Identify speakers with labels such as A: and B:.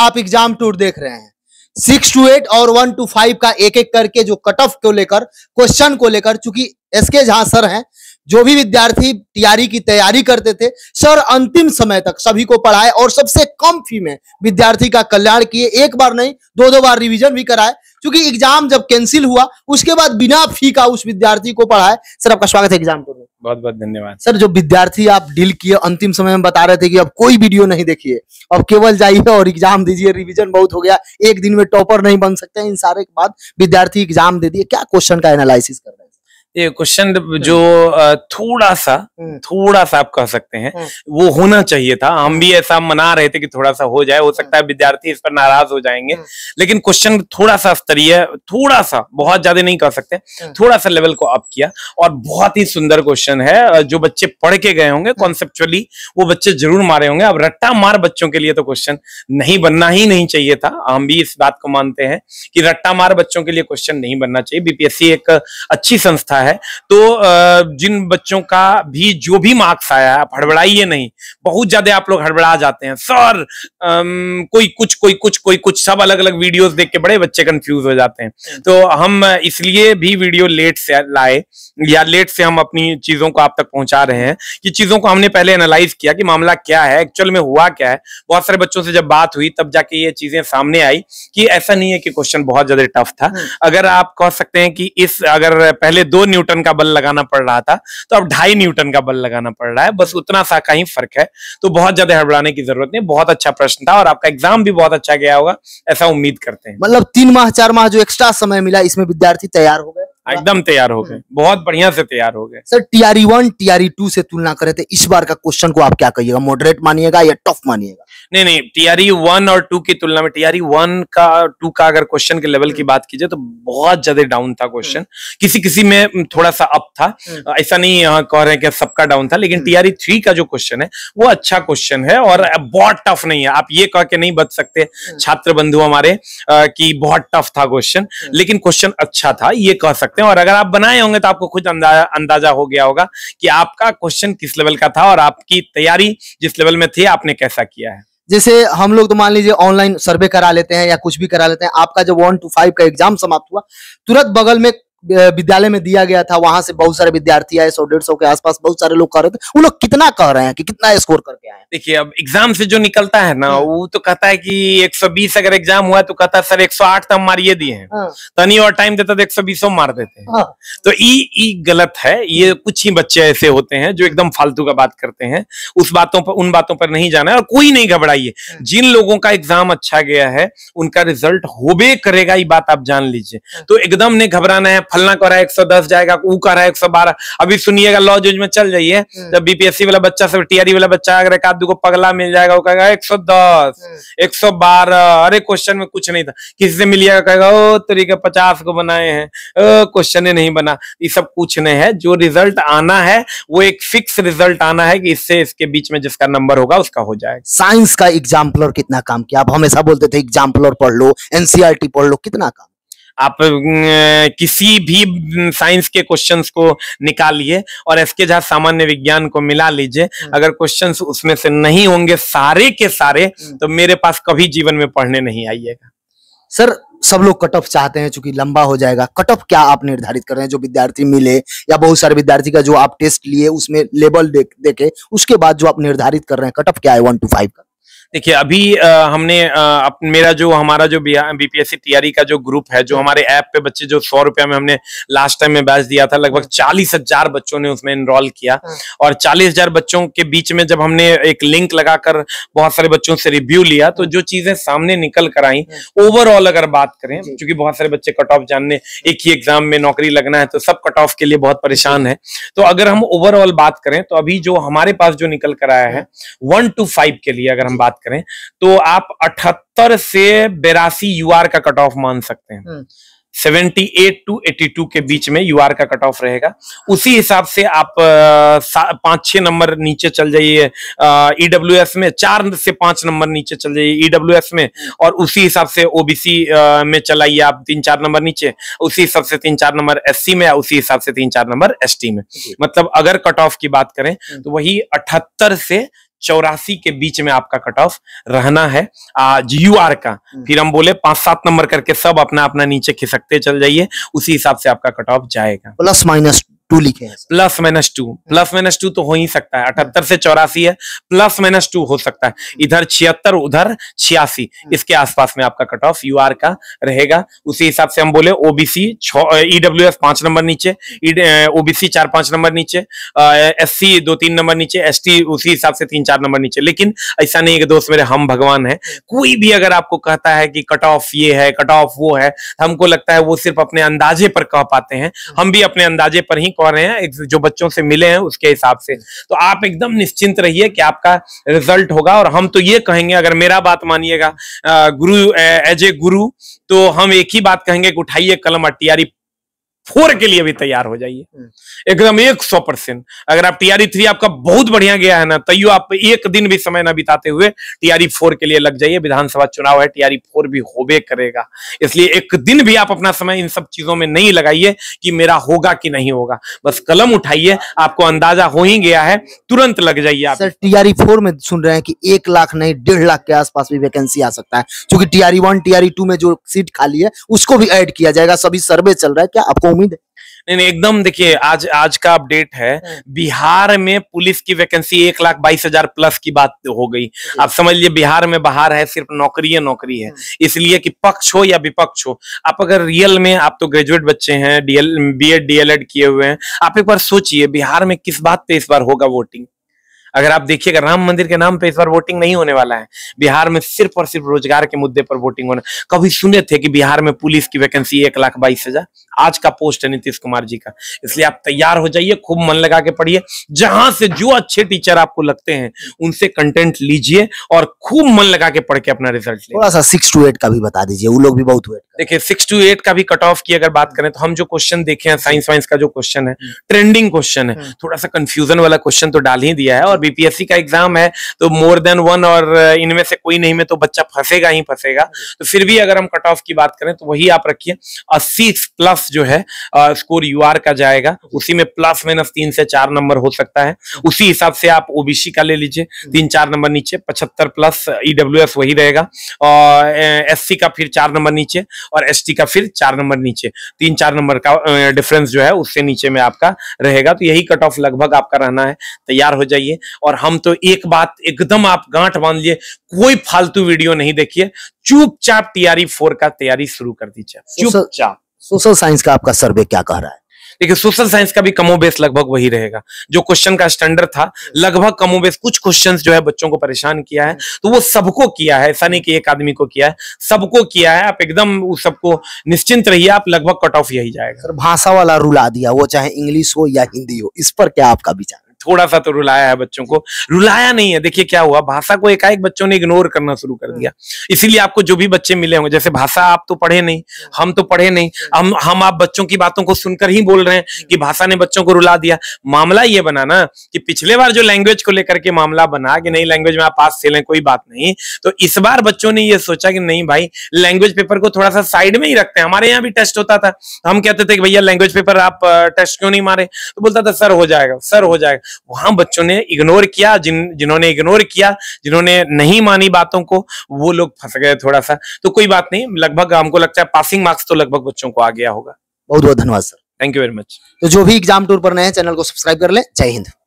A: आप exam tour देख रहे हैं सिक्स टू एट और वन टू फाइव का एक एक करके जो कट ऑफ को लेकर क्वेश्चन को लेकर चूंकि एसके झा सर हैं जो भी विद्यार्थी तैयारी की तैयारी करते थे सर अंतिम समय तक सभी को पढ़ाए और सबसे कम फी में विद्यार्थी का कल्याण किए एक बार नहीं दो दो बार रिवीजन भी कराए क्योंकि एग्जाम जब कैंसिल हुआ उसके बाद बिना फी का उस विद्यार्थी को पढ़ाए सर आपका स्वागत है एग्जाम को
B: बहुत बहुत धन्यवाद
A: सर जो विद्यार्थी आप डील किए अंतिम समय में बता रहे थे कि अब कोई वीडियो नहीं देखिए अब केवल जाइए और एग्जाम दीजिए रिवीजन बहुत हो गया एक दिन में टॉपर नहीं बन सकते इन सारे के बाद विद्यार्थी एग्जाम दे दिए क्या क्वेश्चन का एनालिसिस कर रहे हैं
B: ये क्वेश्चन जो थोड़ा सा थोड़ा सा आप कह सकते हैं हम्म। वो होना चाहिए था हम भी ऐसा मना रहे थे कि थोड़ा सा हो जाए हो सकता है हम्म। विद्यार्थी इस पर नाराज हो जाएंगे हम्म। लेकिन क्वेश्चन थोड़ा सा स्तरीय थोड़ा सा बहुत ज्यादा नहीं कह सकते थोड़ा सा लेवल को अप किया और बहुत ही सुंदर क्वेश्चन है जो बच्चे पढ़ के गए होंगे कॉन्सेप्चुअली वो बच्चे जरूर मारे होंगे अब रट्टा मार बच्चों के लिए तो क्वेश्चन नहीं बनना ही नहीं चाहिए था हम भी इस बात को मानते हैं कि रट्टा मार बच्चों के लिए क्वेश्चन नहीं बनना चाहिए बीपीएससी एक अच्छी संस्था रहा है तो जिन बच्चों का भी जो भी मार्क्स आया आप हड़बड़ाइए नहीं बहुत ज्यादा आप लोग हड़बड़ा जाते हैं सर कोई कुछ कोई कुछ कोई कुछ सब अलग अलग वीडियोस देख के बड़े बच्चे कंफ्यूज हो जाते हैं हम्म। तो हम इसलिए भी वीडियो लेट से लाए या लेट से हम अपनी चीजों को आप तक पहुंचा रहे हैं कि चीजों को हमने पहले एनालाइज किया कि मामला क्या है एक्चुअल में हुआ क्या है बहुत सारे बच्चों से जब बात हुई तब जाके ये चीजें सामने आई कि ऐसा नहीं है कि क्वेश्चन बहुत ज्यादा टफ था हम्म। अगर आप कह सकते हैं कि इस अगर पहले दो न्यूटन का बल लगाना पड़ रहा था तो अब ढाई न्यूटन का बल लगाना पड़ रहा है बस उतना सा का ही फर्क है तो बहुत ज्यादा हड़बड़ाने की जरूरत नहीं बहुत अच्छा प्रश्न था और आपका एग्जाम भी बहुत अच्छा गया होगा ऐसा उम्मीद करते हैं
A: मतलब तीन माह चार माह जो एक्स्ट्रा समय मिला इसमें विद्यार्थी तैयार हो गए
B: एकदम तैयार हो गए हम्म। बहुत बढ़िया से तैयार हो गए sir
A: TRE one TRE two से तुलना करे थे तो इस बार का क्वेश्चन को आप क्या कहिएगा मॉडरेट मानिएगा या टफ मानिएगा
B: नहीं नहीं टीआरई वन और टू की तुलना में टीआरई वन का टू का अगर क्वेश्चन के लेवल की हम्म। बात कीजिए तो बहुत ज्यादा डाउन था क्वेश्चन हम्म। किसी किसी में थोड़ा सा अप था ऐसा नहीं यहाँ कह रहे हैं कि सबका डाउन था लेकिन टीआरई थ्री का जो क्वेश्चन है वो अच्छा क्वेश्चन है और बहुत टफ नहीं है आप ये कह के नहीं बच सकते छात्र बंधु हमारे की बहुत टफ था क्वेश्चन लेकिन क्वेश्चन अच्छा था ये कह सकते सकते हैं और अगर आप बनाए होंगे तो आपको खुद अंदाजा अंदाजा हो गया होगा कि आपका क्वेश्चन किस लेवल का था और आपकी तैयारी जिस लेवल में थी आपने कैसा किया है
A: जैसे हम लोग तो मान लीजिए ऑनलाइन सर्वे करा लेते हैं या कुछ भी करा लेते हैं आपका जब वन टू फाइव का एग्जाम समाप्त हुआ तुरंत बगल में विद्यालय में दिया गया था वहां से बहुत सारे विद्यार्थी आए सौ डेढ़ सौ के आसपास बहुत सारे लोग कर रहे थे वो लोग कितना कह रहे हैं कि कितना स्कोर
B: करके आए देखिए अब एग्जाम से जो निकलता है ना हाँ। वो तो कहता है कि 120 अगर एग्जाम हुआ तो कहता है सर 108 तो हम मारिए दिए हैं हाँ। नहीं और टाइम देता तो एक सौ मार देते हैं हाँ। तो ये गलत है ये कुछ ही बच्चे ऐसे होते हैं जो एकदम फालतू का बात करते हैं उस बातों पर उन बातों पर नहीं जाना है और कोई नहीं घबराइए जिन लोगों का एग्जाम अच्छा गया है उनका रिजल्ट होबे करेगा ये बात आप जान लीजिए तो एकदम ने घबराना है फलना कर रहा है एक जाएगा ऊ का रहा है एक अभी सुनिएगा लॉ जूज में चल जाइए हम्म। जब बीपीएससी वाला बच्चा सब टीआरई e वाला बच्चा अगर एक आदू को पगला मिल जाएगा वो कहेगा एक सौ दस हम्म। एक सौ बारह अरे क्वेश्चन में कुछ नहीं था किसी से मिलिएगा कहेगा ओ तरीके पचास को बनाए हैं क्वेश्चन नहीं बना ये सब कुछ नहीं है जो रिजल्ट आना है वो एक फिक्स रिजल्ट आना है कि इससे इसके बीच में जिसका नंबर होगा उसका हो जाएगा
A: साइंस का एग्जाम्पलर कितना काम किया आप हमेशा बोलते थे एग्जाम्पलर पढ़ लो एनसीआरटी e पढ़ लो कितना काम आप किसी
B: भी साइंस के क्वेश्चंस को निकालिए और एस झा सामान्य विज्ञान को मिला लीजिए हम्म। अगर क्वेश्चंस उसमें से नहीं होंगे सारे के सारे हम्म। तो मेरे पास कभी जीवन में
A: पढ़ने नहीं आइएगा सर सब लोग कट ऑफ चाहते हैं चूंकि लंबा हो जाएगा कट ऑफ क्या आप निर्धारित कर रहे हैं जो विद्यार्थी मिले या बहुत सारे विद्यार्थी का जो आप टेस्ट लिए उसमें लेबल देखे उसके बाद जो आप निर्धारित कर रहे हैं कट ऑफ क्या है वन टू फाइव का
B: देखिए अभी आ, हमने आ, मेरा जो हमारा जो बीपीएससी तैयारी का जो ग्रुप है जो हमारे ऐप पे बच्चे जो सौ रुपया में हमने लास्ट टाइम में बैच दिया था लगभग चालीस हजार बच्चों ने उसमें इनरोल किया हाँ। और चालीस हजार बच्चों के बीच में जब हमने एक लिंक लगाकर बहुत सारे बच्चों से रिव्यू लिया तो हाँ। जो चीजें सामने निकल कर आई ओवरऑल हाँ। अगर बात करें क्योंकि बहुत सारे बच्चे कट ऑफ जानने एक ही एग्जाम में नौकरी लगना है तो सब कट ऑफ के लिए बहुत परेशान है तो अगर हम ओवरऑल बात करें तो अभी जो हमारे पास जो निकल कर आया है वन टू फाइव के लिए अगर हम बात करें तो आप अठहत्तर से बेरासी यू का कट ऑफ मान सकते हैं seventy eight two eighty two के बीच में यूआर का कट ऑफ रहेगा उसी हिसाब से आप पांच छह नंबर नीचे चल जाइए ईडब्ल्यू एस e में चार से पांच नंबर नीचे चल जाइए ईडब्ल्यू e एस में और उसी हिसाब से ओबीसी में चलाइए आप तीन चार नंबर नीचे उसी हिसाब से तीन चार नंबर एस में या उसी हिसाब से तीन चार नंबर एस में मतलब अगर कट ऑफ की बात करें हम्म। तो वही अठहत्तर से चौरासी के बीच में आपका कट ऑफ रहना है यू आर का हम्म। फिर हम बोले पांच सात नंबर करके सब अपना अपना नीचे खिसकते चल जाइए उसी हिसाब से आपका कट ऑफ जाएगा
A: प्लस माइनस टू लिखे हैं
B: plus minus two plus minus two तो हो ही सकता है अठहत्तर से चौरासी है प्लस माइनस टू हो सकता है इधर छिहत्तर उधर छियासी हम्म। इसके आसपास में आपका कट ऑफ यू आर का रहेगा उसी हिसाब से हम बोले ओबीसी ईडब्ल्यू एस पांच नंबर नीचे ओबीसी e- चार पांच नंबर नीचे एस सी दो तीन नंबर नीचे एस टी उसी हिसाब से तीन चार नंबर नीचे लेकिन ऐसा नहीं है दोस्त मेरे हम भगवान है कोई भी अगर आपको कहता है कि कट ऑफ ये है कट ऑफ वो है हमको लगता है वो सिर्फ अपने अंदाजे पर कह पाते हैं हम्म। हम भी अपने अंदाजे पर ही पा रहे हैं जो बच्चों से मिले हैं उसके हिसाब से तो आप एकदम निश्चिंत रहिए कि आपका रिजल्ट होगा और हम तो ये कहेंगे अगर मेरा बात मानिएगा गुरु एज ए गुरु तो हम एक ही बात कहेंगे कि उठाइए कलम अटियारी फोर के लिए भी तैयार हो जाइए हम्म। एकदम एक सौ परसेंट अगर आप टीआरई थ्री आपका बहुत बढ़िया गया है ना तैयो आप एक दिन भी समय ना बिताते हुए टीआरई फोर के लिए लग जाइए विधानसभा चुनाव है टीआरई फोर भी होबे करेगा इसलिए एक दिन भी आप अपना समय इन सब चीजों में नहीं लगाइए कि मेरा होगा कि नहीं होगा बस कलम उठाइए आपको अंदाजा हो ही गया है तुरंत लग जाइए आप
A: टीआरई फोर में सुन रहे हैं कि एक लाख नहीं डेढ़ लाख के आसपास भी वैकेंसी आ सकता है क्योंकि टीआरई वन टीआरई टू में जो सीट खाली है उसको भी एड किया जाएगा सभी सर्वे चल रहा है क्या आपको उम्मीद है
B: नहीं नहीं एकदम देखिए आज आज का अपडेट है हाँ। बिहार में पुलिस की वैकेंसी एक लाख बाईस हजार प्लस की बात हो गई आप समझ लीजिए बिहार में बाहर है सिर्फ नौकरी है नौकरी है हाँ। इसलिए कि पक्ष हो या विपक्ष हो आप अगर रियल में आप तो ग्रेजुएट बच्चे हैं डीएल बी एड डीएलएड किए हुए हैं आप एक बार सोचिए बिहार में किस बात पे इस बार होगा वोटिंग अगर आप देखिएगा राम मंदिर के नाम पे इस बार वोटिंग नहीं होने वाला है बिहार में सिर्फ और सिर्फ रोजगार के मुद्दे पर वोटिंग होना कभी सुने थे कि बिहार में पुलिस की वैकेंसी एक लाख बाईस हजार आज का पोस्ट है नीतीश कुमार जी का इसलिए आप तैयार हो जाइए खूब मन लगा के पढ़िए जहां से जो अच्छे टीचर आपको लगते हैं उनसे कंटेंट लीजिए और खूब मन लगा के पढ़ के अपना रिजल्ट
A: थोड़ा सा सिक्स टू एट का भी बता दीजिए वो लोग भी बहुत
B: देखिए सिक्स टू एट का भी कट ऑफ की अगर बात करें तो हम जो क्वेश्चन देखे हैं साइंस वाइंस का जो क्वेश्चन है ट्रेंडिंग क्वेश्चन है हम्म। थोड़ा सा कंफ्यूजन वाला क्वेश्चन तो डाल ही दिया है और बीपीएससी का एग्जाम है तो मोर देन वन और इनमें से कोई नहीं में तो बच्चा फंसेगा ही फंसेगा तो फिर भी अगर हम कट ऑफ की बात करें तो वही आप रखिए अस्सी प्लस जो है स्कोर यू का जाएगा उसी में प्लस माइनस तीन से चार नंबर हो सकता है उसी हिसाब से आप ओबीसी का ले लीजिए तीन चार नंबर नीचे पचहत्तर प्लस ईडब्ल्यू e वही रहेगा और एस का फिर चार नंबर नीचे और एस का फिर चार नंबर नीचे तीन चार नंबर का डिफरेंस जो है उससे नीचे में आपका रहेगा तो यही कट ऑफ लगभग आपका रहना है तैयार हो जाइए और हम तो एक बात एकदम आप गांठ बांध लिए कोई फालतू वीडियो नहीं देखिए चुपचाप टीआरई फोर का तैयारी शुरू कर दीजिए चुपचाप
A: सोशल साइंस का आपका सर्वे क्या
B: कह रहा है देखिए सोशल साइंस का भी बेस लगभग वही रहेगा जो क्वेश्चन का स्टैंडर्ड था लगभग बेस कुछ क्वेश्चन जो है बच्चों को परेशान किया है तो वो सबको किया है ऐसा नहीं कि एक आदमी को किया है सबको किया है आप एकदम उस सबको निश्चिंत रहिए आप लगभग कट ऑफ यही जाएगा सर
A: भाषा वाला रूल आ दिया वो चाहे इंग्लिश हो या हिंदी हो इस पर क्या आपका विचार
B: थोड़ा सा तो रुलाया है बच्चों को रुलाया नहीं है देखिए क्या हुआ भाषा को एकाएक बच्चों ने इग्नोर करना शुरू कर दिया इसीलिए आपको जो भी बच्चे मिले होंगे जैसे भाषा आप तो पढ़े नहीं हम तो पढ़े नहीं हम हम आप बच्चों की बातों को सुनकर ही बोल रहे हैं कि भाषा ने बच्चों को रुला दिया मामला ये बना ना कि पिछले बार जो लैंग्वेज को लेकर के मामला बना कि नहीं लैंग्वेज में आप पास फेल है कोई बात नहीं तो इस बार बच्चों ने ये सोचा कि नहीं भाई लैंग्वेज पेपर को थोड़ा सा साइड में ही रखते हैं हमारे यहाँ भी टेस्ट होता था हम कहते थे कि भैया लैंग्वेज पेपर आप टेस्ट क्यों नहीं मारे तो बोलता था सर हो जाएगा सर हो जाएगा वहां बच्चों ने इग्नोर किया जिन जिन्होंने इग्नोर किया जिन्होंने नहीं मानी बातों को वो लोग फंस गए थोड़ा सा तो कोई बात नहीं लगभग हमको लगता है पासिंग मार्क्स तो लगभग बच्चों को आ गया होगा
A: बहुत बहुत धन्यवाद sir thank you very much तो जो भी एग्जाम टूर पर नए चैनल को सब्सक्राइब कर ले जय हिंद